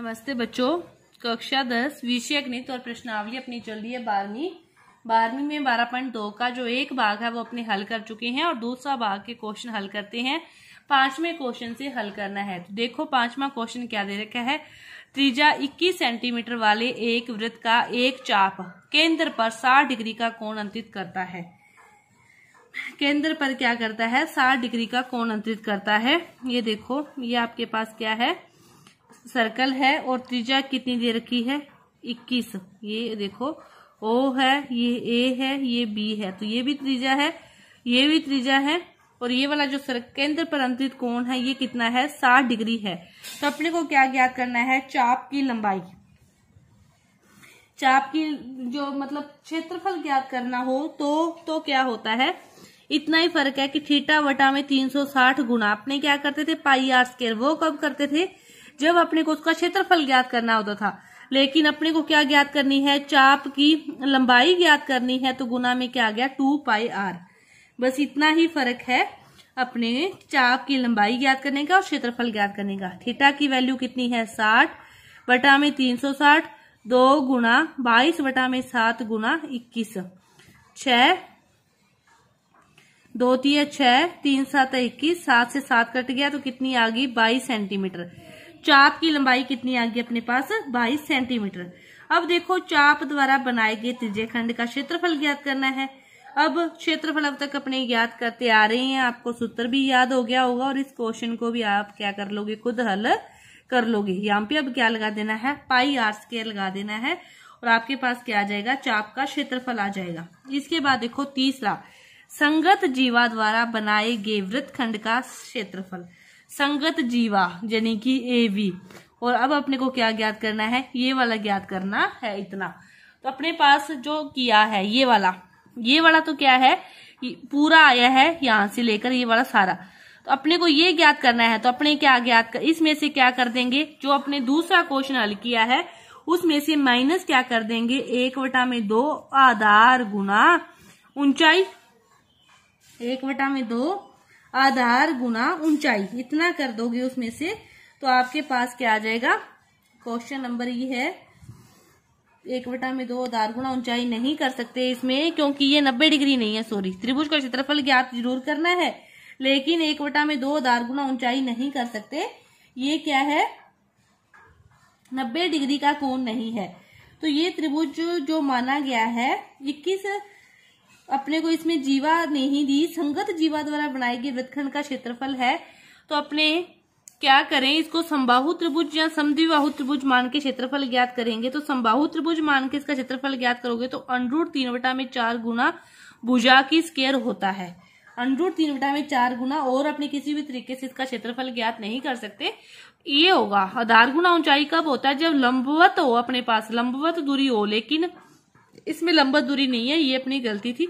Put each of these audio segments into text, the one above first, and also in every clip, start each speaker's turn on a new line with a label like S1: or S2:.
S1: नमस्ते बच्चों कक्षा दस विषय गणित और प्रश्नावली अपनी चल रही है बारहवीं बारहवीं में बारह पॉइंट दो का जो एक भाग है वो अपने हल कर चुके हैं और दूसरा भाग के क्वेश्चन हल करते हैं पांचवें क्वेश्चन से हल करना है तो देखो पांचवा क्वेश्चन क्या दे रखा है त्रिज्या 21 सेंटीमीटर वाले एक वृत्त का एक चाप केंद्र पर 60 डिग्री का कोण अंतरित करता है केंद्र पर क्या करता है 60 डिग्री का कोण अंतरित करता है ये देखो ये आपके पास क्या है सर्कल है और त्रिज्या कितनी दे रखी है इक्कीस ये देखो ओ है ये ए है ये बी है तो ये भी त्रिज्या है ये भी त्रिज्या है और ये वाला जो सर केंद्र पर अंतरित कोण है ये कितना है साठ डिग्री है तो अपने को क्या ज्ञात करना है चाप की लंबाई चाप की जो मतलब क्षेत्रफल ज्ञात करना हो तो तो क्या होता है इतना ही फर्क है कि थीटा वटा में 360 गुना अपने क्या करते थे पाई आर स्केयर वो कब करते थे जब अपने को उसका क्षेत्रफल ज्ञात करना होता था लेकिन अपने को क्या ज्ञात करनी है चाप की लंबाई ज्ञात करनी है तो गुना में क्या आ गया टू पाई आर बस इतना ही फर्क है अपने चाप की लंबाई ज्ञात करने का और क्षेत्रफल ज्ञात करने का थीटा की वैल्यू कितनी है साठ बटा में तीन सौ साठ दो गुणा बाईस बटा में सात गुणा इक्कीस छ दो तीय छह तीन सात इक्कीस सात से सात कट गया तो कितनी आ गई बाईस सेंटीमीटर चाप की लंबाई कितनी आ गई अपने पास 22 सेंटीमीटर अब देखो चाप द्वारा बनाए गए त्रिज्य खंड का क्षेत्रफल ज्ञात करना है अब क्षेत्रफल अब तक अपने याद करते आ रहे हैं आपको सूत्र भी याद हो गया होगा और इस क्वेश्चन को भी आप क्या कर लोगे खुद हल कर लोगे यहाँ पे अब क्या लगा देना है पाई आर स्केयर लगा देना है और आपके पास क्या आ जाएगा चाप का क्षेत्रफल आ जाएगा इसके बाद देखो तीसरा संगत जीवा द्वारा बनाए गए वृत्त खंड का क्षेत्रफल संगत जीवा यानी कि ए वी और अब अपने को क्या ज्ञात करना है ये वाला ज्ञात करना है इतना तो अपने पास जो किया है ये वाला ये वाला तो क्या है पूरा आया है यहां से लेकर ये वाला सारा तो अपने को ये ज्ञात करना है तो अपने क्या ज्ञात कर इसमें से क्या कर देंगे जो अपने दूसरा क्वेश्चन हल किया है उसमें से माइनस क्या कर देंगे एक वटा में दो आधार गुना ऊंचाई एक वटा में दो आधार गुना ऊंचाई इतना कर दोगे उसमें से तो आपके पास क्या आ जाएगा क्वेश्चन नंबर ये है एक बटा में दो आधार गुना ऊंचाई नहीं कर सकते इसमें क्योंकि ये नब्बे डिग्री नहीं है सॉरी त्रिभुज का क्षेत्रफल ज्ञात जरूर करना है लेकिन एक बटा में दो आधार गुना ऊंचाई नहीं कर सकते ये क्या है नब्बे डिग्री का कोण नहीं है तो ये त्रिभुज जो माना गया है इक्कीस अपने को इसमें जीवा नहीं दी संगत जीवा द्वारा बनाई गई वृतखंड का क्षेत्रफल है तो अपने क्या करें इसको संबाहु त्रिभुज या समद्विबाहु त्रिभुज मान के क्षेत्रफल ज्ञात करेंगे तो संबाहु त्रिभुज मान के इसका क्षेत्रफल ज्ञात करोगे तो अनरूट तीन वटा में चार गुना भुजा की स्केयर होता है अनरूट तीन वटा में चार गुना और अपने किसी भी तरीके से इसका क्षेत्रफल ज्ञात नहीं कर सकते ये होगा आधार गुना ऊंचाई कब होता है जब लंबवत हो अपने पास लंबवत दूरी हो लेकिन इसमें लंबा दूरी नहीं है ये अपनी गलती थी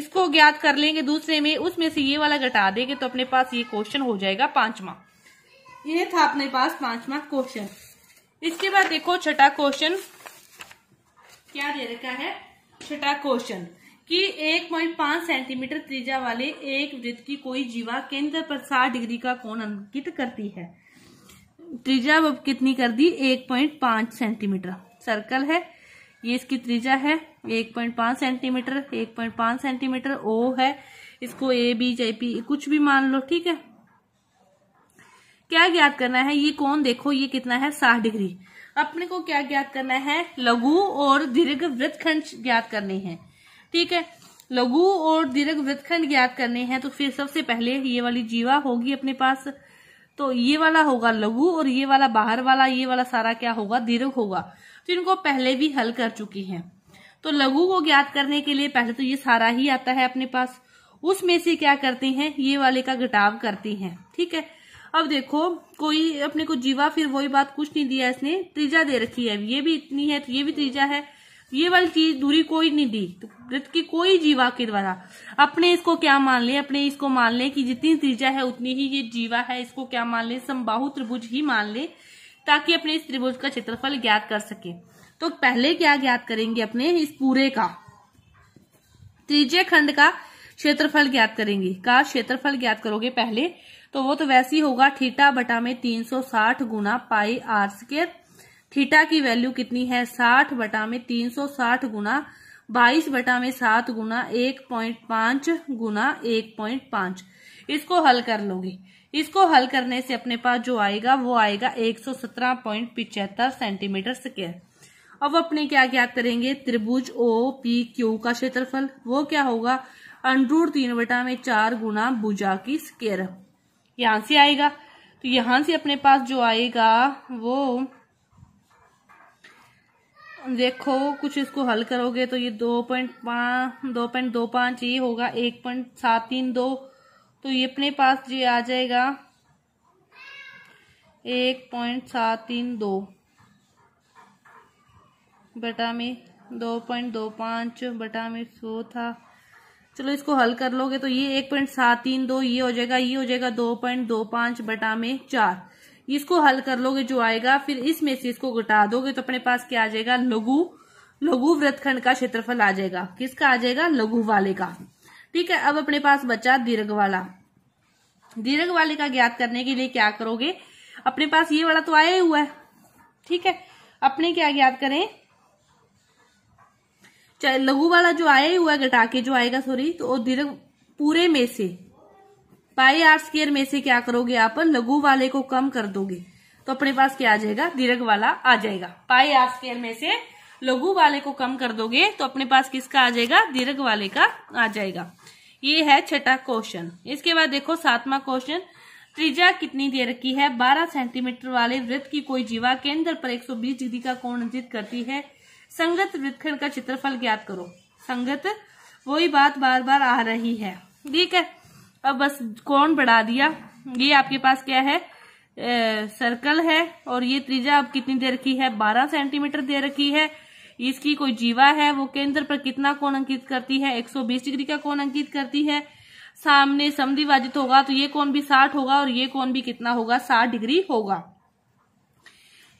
S1: इसको ज्ञात कर लेंगे दूसरे में उसमें से ये वाला घटा देंगे तो अपने पास ये क्वेश्चन हो जाएगा पांचवा ये था अपने पास पांचवा क्वेश्चन इसके बाद देखो छठा क्वेश्चन क्या दे रखा है छठा क्वेश्चन कि 1.5 सेंटीमीटर त्रिज्या वाले एक वृत्त की कोई जीवा केंद्र पर 60 डिग्री का कोण अंकित करती है त्रिज्या कितनी कर दी 1.5 सेंटीमीटर सर्कल है ये इसकी त्रिज्या है 1.5 सेंटीमीटर 1.5 सेंटीमीटर ओ है इसको ए बी जे पी कुछ भी मान लो ठीक है क्या ज्ञात करना है ये कौन देखो ये कितना है साठ डिग्री अपने को क्या ज्ञात करना है लघु और दीर्घ वृत्तखंड ज्ञात करने हैं ठीक है लघु और दीर्घ वृत्तखंड ज्ञात करने हैं तो फिर सबसे पहले ये वाली जीवा होगी अपने पास तो ये वाला होगा लघु और ये वाला बाहर वाला ये वाला सारा क्या होगा दीर्घ होगा तो इनको पहले भी हल कर चुकी हैं तो लघु को ज्ञात करने के लिए पहले तो ये सारा ही आता है अपने पास उसमें से क्या करते हैं ये वाले का घटाव करती हैं ठीक है अब देखो कोई अपने को जीवा फिर वही बात कुछ नहीं दिया इसने त्रिजा दे रखी है ये भी इतनी है तो ये भी त्रिजा है ये वाली चीज दूरी कोई नहीं दी तो की कोई जीवा के द्वारा अपने इसको क्या मान ले अपने इसको मान ले कि जितनी त्रिजा है उतनी ही ये जीवा है इसको क्या मान ले समबाहु त्रिभुज ही मान ले ताकि अपने इस त्रिभुज का क्षेत्रफल ज्ञात कर सके तो पहले क्या ज्ञात करेंगे अपने इस पूरे का त्रिज्य खंड का क्षेत्रफल ज्ञात करेंगे का क्षेत्रफल ज्ञात करोगे पहले तो वो तो वैसे ही होगा थीटा बटा में 360 गुना पाई आर स्केर थीटा की वैल्यू कितनी है 60 बटा में 360 गुना बाईस बटा में 7 गुना 1.5 गुना 1.5 इसको हल कर लोगे इसको हल करने से अपने पास जो आएगा वो आएगा एक सेंटीमीटर स्क्वायर अब अपने क्या ज्ञात करेंगे त्रिभुज ओ पी क्यू का क्षेत्रफल वो क्या होगा अंडरूट तीन बटा में चार गुना भुजा की स्केयर यहां से आएगा तो यहां से अपने पास जो आएगा वो देखो कुछ इसको हल करोगे तो ये दो पॉइंट पांच दो पॉइंट दो पांच ये होगा एक पॉइंट सात तीन दो तो ये अपने पास ये आ जाएगा एक पॉइंट सात तीन दो बटा में दो पॉइंट दो पाँच बटा में सो था चलो इसको हल कर लोगे तो ये एक पॉइंट सात तीन दो ये हो जाएगा ये हो जाएगा दो पॉइंट दो पाँच बटा में चार इसको हल कर लोगे जो आएगा फिर इसमें से इसको घटा दोगे तो अपने पास क्या आ जाएगा लघु लघु व्रतखंड का क्षेत्रफल आ जाएगा किसका आ जाएगा लघु वाले का ठीक है अब अपने पास बचा दीर्घ वाला दीर्घ वाले का ज्ञात करने के लिए क्या करोगे अपने पास ये वाला तो आया ही हुआ है ठीक है अपने क्या ज्ञात करें चाहे लघु वाला जो आया ही हुआ है घटाके जो आएगा सॉरी तो दीर्घ पूरे में से पाई आर स्केयर में से क्या करोगे आप लघु वाले को कम कर दोगे तो अपने पास क्या आ जाएगा दीर्घ वाला आ जाएगा पाई आर स्केयर में से लघु वाले को कम कर दोगे तो अपने पास किसका आ जाएगा दीर्घ वाले का आ जाएगा ये है छठा क्वेश्चन इसके बाद देखो सातवां क्वेश्चन त्रिज्या कितनी दे रखी है 12 सेंटीमीटर वाले वृत्त की कोई जीवा केंद्र पर 120 डिग्री का कोण अंकित करती है संगत वृत्तखंड का क्षेत्रफल ज्ञात करो संगत वही बात बार बार आ रही है ठीक है अब बस कोण बढ़ा दिया ये आपके पास क्या है ए, सर्कल है और ये त्रिज्या अब कितनी दे रखी है 12 सेंटीमीटर दे रखी है इसकी कोई जीवा है वो केंद्र पर कितना कोण अंकित करती है 120 डिग्री का कोण अंकित करती है सामने समद्विभाजित होगा तो ये कौन भी 60 होगा और ये कौन भी कितना होगा 60 डिग्री होगा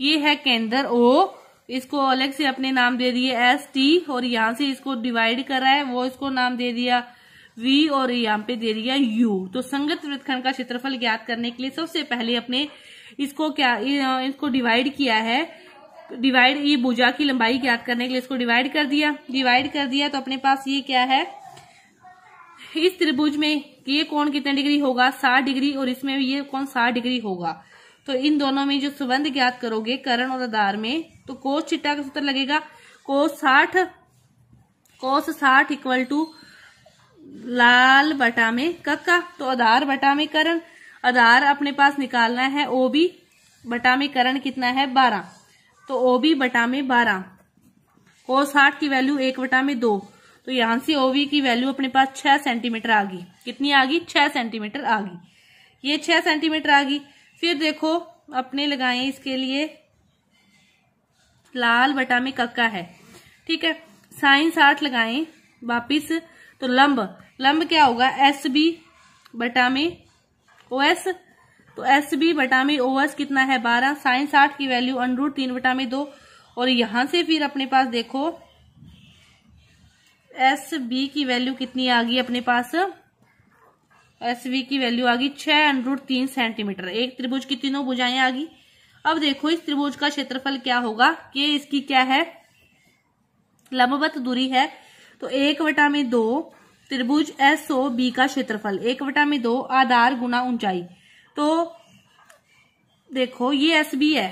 S1: ये है केंद्र ओ इसको अलग से अपने नाम दे दिए एस टी और यहाँ से इसको डिवाइड करा है वो इसको नाम दे दिया वी और यहाँ पे दे दिया यू तो संगत वृत्तखंड का क्षेत्रफल ज्ञात करने के लिए सबसे पहले अपने इसको क्या इसको डिवाइड किया है डिवाइड ये भुजा की लंबाई ज्ञात करने के लिए इसको डिवाइड कर दिया डिवाइड कर दिया तो अपने पास ये क्या है इस त्रिभुज में ये कौन कितने डिग्री होगा साठ डिग्री और इसमें ये कौन साठ डिग्री होगा तो इन दोनों में जो सुबंध ज्ञात करोगे करण और आधार में तो कोस चिट्टा का सूत्र लगेगा कोस साठ कोस साठ इक्वल टू लाल बटा में कक्का तो आधार बटा में करण आधार अपने पास निकालना है ओ बी बटा में करण कितना है बारह तो ओ बी बटा में बारह को साठ की वैल्यू एक बटा में दो तो यहां से ओवी की वैल्यू अपने पास छह सेंटीमीटर आ गई कितनी आ गई छह सेंटीमीटर आ गई ये छह सेंटीमीटर आ गई फिर देखो अपने लगाए इसके लिए लाल बटा में कक्का है ठीक है साइन साठ लगाए वापिस तो लंब लंब क्या होगा एस बी बटा में ओ एस तो एस बी बटामी ओ एस कितना है बारह साइन साठ की वैल्यू अनरूट तीन बटामी दो और यहां से फिर अपने पास देखो एस बी की वैल्यू कितनी आ गई अपने पास एस बी की वैल्यू आ गई छह अनरूट तीन सेंटीमीटर एक त्रिभुज की तीनों भुजाएं आ गई अब देखो इस त्रिभुज का क्षेत्रफल क्या होगा कि इसकी क्या है लंबवत दूरी है तो एक वटा में दो त्रिभुज एस ओ बी का क्षेत्रफल एक वटा में दो आधार गुना ऊंचाई तो देखो ये एस बी है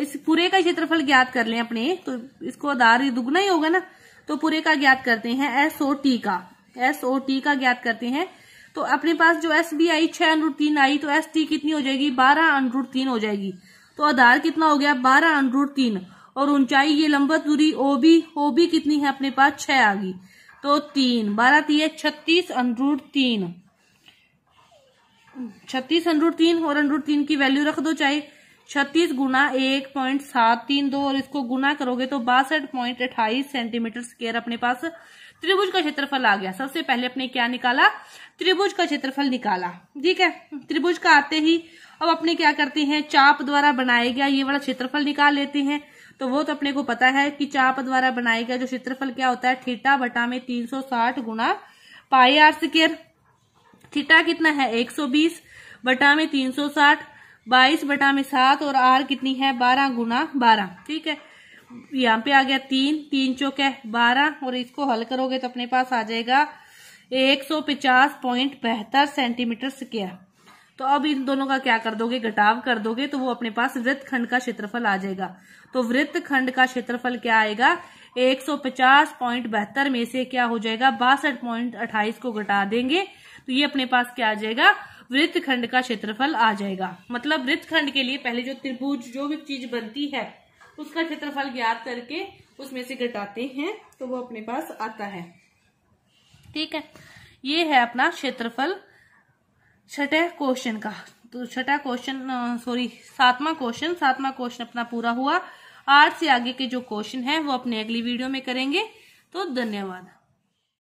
S1: इस पूरे का क्षेत्रफल ज्ञात कर लें अपने तो इसको आधार दुगना ही होगा ना तो पूरे का ज्ञात करते हैं एस ओ टी का एस ओ टी का ज्ञात करते हैं तो अपने पास जो एस बी आई छह अनुरूट तीन आई तो एस टी कितनी हो जाएगी बारह अनुरूट तीन हो जाएगी तो आधार कितना हो गया बारह अनुरूट तीन और ऊंचाई ये लंबा दूरी ओ बी ओ बी कितनी है अपने पास छह आ गई तो तीन बारह तीन छत्तीस अनुरूट तीन छत्तीस अनरूट तीन और अनरूट तीन की वैल्यू रख दो चाहे छत्तीस गुना एक पॉइंट सात तीन दो और इसको गुना करोगे तो बासठ पॉइंट अट्ठाईस सेंटीमीटर स्केयर अपने पास त्रिभुज का क्षेत्रफल आ गया सबसे पहले अपने क्या निकाला त्रिभुज का क्षेत्रफल निकाला ठीक है त्रिभुज का आते ही अब अपने क्या करते हैं चाप द्वारा बनाया गया ये वाला क्षेत्रफल निकाल लेते हैं तो वो तो अपने को पता है कि चाप द्वारा बनाया गया जो क्षेत्रफल क्या होता है थीटा बटा में तीन सौ साठ गुना पाई आर स्केयर थीटा कितना है 120 बटा में 360 22 बटा में सात और आर कितनी है 12 गुना बारह ठीक है यहाँ पे आ गया तीन तीन चौक है बारह और इसको हल करोगे तो अपने पास आ जाएगा एक सौ पचास पॉइंट बहत्तर सेंटीमीटर स्क्वायर तो अब इन दोनों का क्या कर दोगे घटाव कर दोगे तो वो अपने पास वृत्त खंड का क्षेत्रफल आ जाएगा तो वृत्त खंड का क्षेत्रफल क्या आएगा बहत्तर में से क्या हो जाएगा बासठ को घटा देंगे तो ये अपने पास क्या आ जाएगा वृत्त खंड का क्षेत्रफल आ जाएगा मतलब वृत्त खंड के लिए पहले जो त्रिभुज जो भी चीज बनती है उसका क्षेत्रफल ज्ञात करके उसमें से घटाते हैं तो वो अपने पास आता है ठीक है ये है अपना क्षेत्रफल छठे क्वेश्चन का तो छठा क्वेश्चन सॉरी सातवां क्वेश्चन सातवां क्वेश्चन अपना पूरा हुआ आठ से आगे के जो क्वेश्चन है वो अपने अगली वीडियो में करेंगे तो धन्यवाद